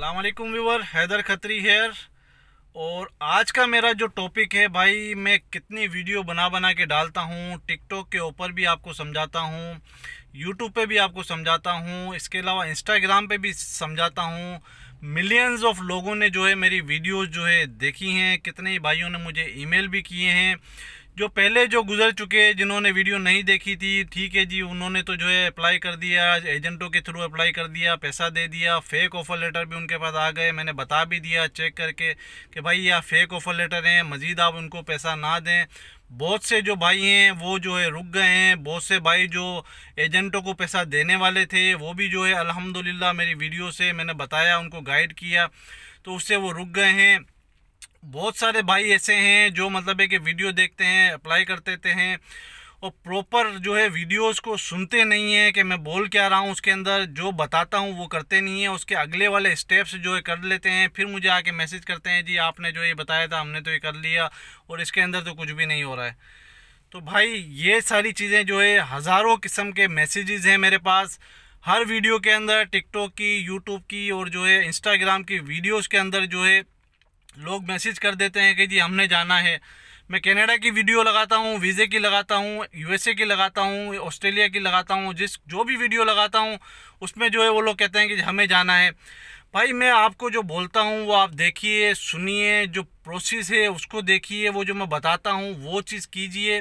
अल्लाम viewer Haider Khatri hair और आज का मेरा जो टॉपिक है भाई मैं कितनी वीडियो बना बना के डालता हूँ टिकटॉक के ऊपर भी आपको समझाता हूँ यूट्यूब पे भी आपको समझाता हूँ इसके अलावा इंस्टाग्राम पे भी समझाता हूँ मिलियंस ऑफ लोगों ने जो है मेरी वीडियोज़ जो है देखी हैं कितने भाइयों ने मुझे ई भी किए हैं जो पहले जो गुजर चुके जिन्होंने वीडियो नहीं देखी थी ठीक है जी उन्होंने तो जो है अप्लाई कर दिया एजेंटों के थ्रू अप्लाई कर दिया पैसा दे दिया फेक ऑफ़र लेटर भी उनके पास आ गए मैंने बता भी दिया चेक करके कि भाई यह फेक ऑफ़र लेटर हैं मज़ीद आप उनको पैसा ना दें बहुत से जो भाई हैं वो जो है रुक गए हैं बहुत से भाई जो एजेंटों को पैसा देने वाले थे वो भी जो है अलहमदिल्ला मेरी वीडियो से मैंने बताया उनको गाइड किया तो उससे वो रुक गए हैं बहुत सारे भाई ऐसे हैं जो मतलब है कि वीडियो देखते हैं अप्लाई कर देते हैं और प्रॉपर जो है वीडियोस को सुनते नहीं हैं कि मैं बोल क्या रहा हूँ उसके अंदर जो बताता हूँ वो करते नहीं है उसके अगले वाले स्टेप्स जो है कर लेते हैं फिर मुझे आके मैसेज करते हैं जी आपने जो ये बताया था हमने तो ये कर लिया और इसके अंदर तो कुछ भी नहीं हो रहा है तो भाई ये सारी चीज़ें जो है हज़ारों किस्म के मैसेजेज हैं मेरे पास हर वीडियो के अंदर टिकटॉक की यूट्यूब की और जो है इंस्टाग्राम की वीडियोज़ के अंदर जो है लोग मैसेज कर देते हैं कि जी हमने जाना है मैं कनाडा की वीडियो लगाता हूँ वीज़े की लगाता हूँ यूएसए की लगाता हूँ ऑस्ट्रेलिया की लगाता हूँ जिस जो भी वीडियो लगाता हूँ उसमें जो है वो लोग कहते हैं कि हमें जाना है भाई मैं आपको जो बोलता हूँ वो आप देखिए सुनिए जो प्रोसेस है उसको देखिए वो जो मैं बताता हूँ वो चीज़ कीजिए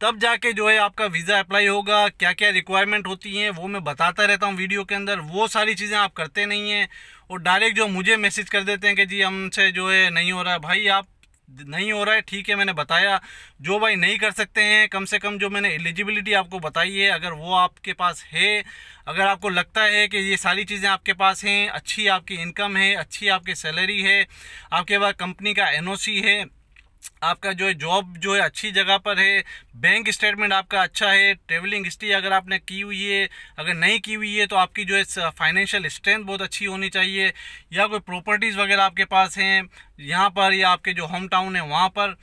तब जाके जो है आपका वीज़ा अप्लाई होगा क्या क्या रिक्वायरमेंट होती हैं वो मैं बताता रहता हूँ वीडियो के अंदर वो सारी चीज़ें आप करते नहीं हैं और डायरेक्ट जो मुझे मैसेज कर देते हैं कि जी हमसे जो है नहीं हो रहा है भाई आप नहीं हो रहा है ठीक है मैंने बताया जो भाई नहीं कर सकते हैं कम से कम जो मैंने एलिजिबिलिटी आपको बताई है अगर वो आपके पास है अगर आपको लगता है कि ये सारी चीज़ें आपके पास हैं अच्छी आपकी इनकम है अच्छी आपकी सैलरी है आपके पास कंपनी का एनओसी है आपका जो है जॉब जो है अच्छी जगह पर है बैंक स्टेटमेंट आपका अच्छा है ट्रेवलिंग हिस्ट्री अगर आपने की हुई है अगर नहीं की हुई है तो आपकी जो है फाइनेंशियल स्ट्रेंथ बहुत अच्छी होनी चाहिए या कोई प्रॉपर्टीज़ वगैरह आपके पास हैं यहाँ पर या आपके जो होम टाउन है वहाँ पर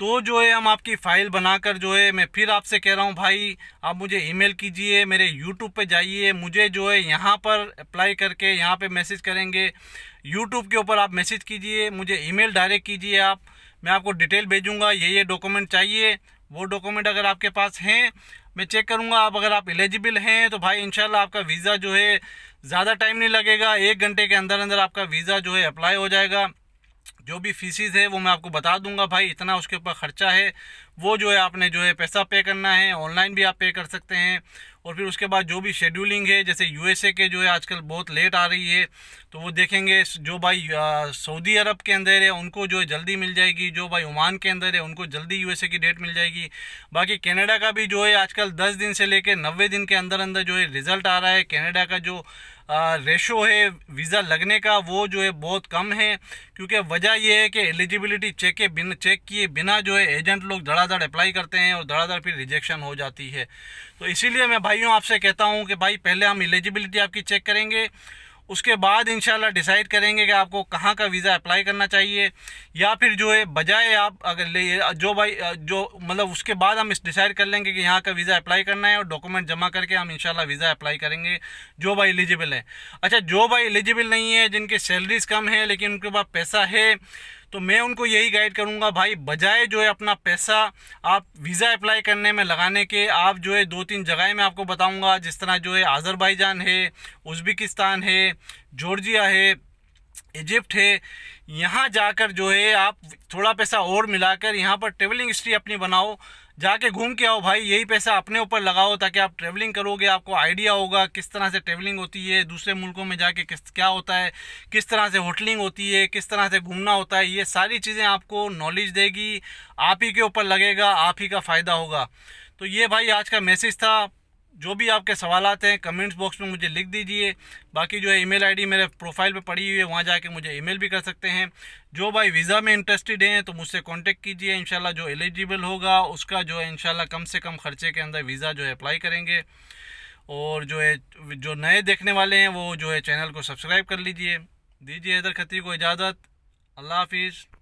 तो जो है हम आपकी फ़ाइल बनाकर जो है मैं फिर आपसे कह रहा हूँ भाई आप मुझे ईमेल कीजिए मेरे यूट्यूब पे जाइए मुझे जो है यहाँ पर अप्लाई करके यहाँ पे मैसेज करेंगे यूट्यूब के ऊपर आप मैसेज कीजिए मुझे ईमेल डायरेक्ट कीजिए आप मैं आपको डिटेल भेजूंगा ये ये डॉक्यूमेंट चाहिए वो डॉक्यूमेंट अगर आपके पास हैं मैं चेक करूंगा आप अगर आप एलिजिबल हैं तो भाई इनशाला आपका वीज़ा जो है ज़्यादा टाइम नहीं लगेगा एक घंटे के अंदर अंदर आपका वीज़ा जो है अप्लाई हो जाएगा जो भी फीसिस है वो मैं आपको बता दूंगा भाई इतना उसके ऊपर ख़र्चा है वो जो है आपने जो है पैसा पे करना है ऑनलाइन भी आप पे कर सकते हैं और फिर उसके बाद जो भी शेड्यूलिंग है जैसे यूएसए के जो है आजकल बहुत लेट आ रही है तो वो देखेंगे जो भाई सऊदी अरब के अंदर है उनको जो है जल्दी मिल जाएगी जो भाई ओमान के अंदर है उनको जल्दी यूएसए की डेट मिल जाएगी बाकी कनाडा का भी जो है आजकल दस दिन से लेकर नब्बे दिन के अंदर अंदर जो है रिज़ल्ट आ रहा है कैनेडा का जो रेशो है वीज़ा लगने का वो जो है बहुत कम है क्योंकि वजह ये है कि एलिजिबिलिटी चेक के बिना चेक किए बिना जो है एजेंट लोग धड़ाधड़ अप्लाई करते हैं और धड़ाधड़ फिर रिजेक्शन हो जाती है तो इसीलिए मैं भाई भाइयों आपसे कहता हूँ कि भाई पहले हम एलिजिबिलिटी आपकी चेक करेंगे उसके बाद इन डिसाइड करेंगे कि आपको कहाँ का वीज़ा अप्लाई करना चाहिए या फिर जो है बजाय आप अगर ले जो भाई जो मतलब उसके बाद हम इस डिसाइड कर लेंगे कि यहाँ का वीज़ा अप्लाई करना है और डॉक्यूमेंट जमा करके हम इन वीज़ा अप्लाई करेंगे जो भाई एलिजिबल है अच्छा जो भाई एलिजिबल नहीं है जिनकी सैलरीज कम है लेकिन उनके पास पैसा है तो मैं उनको यही गाइड करूँगा भाई बजाय जो है अपना पैसा आप वीज़ा अप्लाई करने में लगाने के आप जो है दो तीन जगह मैं आपको बताऊँगा जिस तरह जो है आज़रबाईजान है उज़्बेकिस्तान है जॉर्जिया है इजिप्ट है यहाँ जाकर जो है आप थोड़ा पैसा और मिलाकर यहाँ पर ट्रेवलिंग हिस्ट्री अपनी बनाओ जाके घूम के आओ भाई यही पैसा अपने ऊपर लगाओ ताकि आप ट्रैवलिंग करोगे आपको आइडिया होगा किस तरह से ट्रैवलिंग होती है दूसरे मुल्कों में जाके किस क्या होता है किस तरह से होटलिंग होती है किस तरह से घूमना होता है ये सारी चीज़ें आपको नॉलेज देगी आप ही के ऊपर लगेगा आप ही का फ़ायदा होगा तो ये भाई आज का मैसेज था जो भी आपके सवाल हैं कमेंट्स बॉक्स में मुझे लिख दीजिए बाकी जो है ईमेल आईडी मेरे प्रोफाइल पे पड़ी हुई है वहाँ जाके मुझे ईमेल भी कर सकते हैं जो भाई वीज़ा में इंटरेस्टेड हैं तो मुझसे कांटेक्ट कीजिए इंशाल्लाह जो एलिजिबल होगा उसका जो है इंशाल्लाह कम से कम खर्चे के अंदर वीज़ा जो है अप्लाई करेंगे और जो है जो नए देखने वाले हैं वो जो है चैनल को सब्सक्राइब कर लीजिए दीजिए इधर खतरी को इजाज़त अल्लाह हाफिज़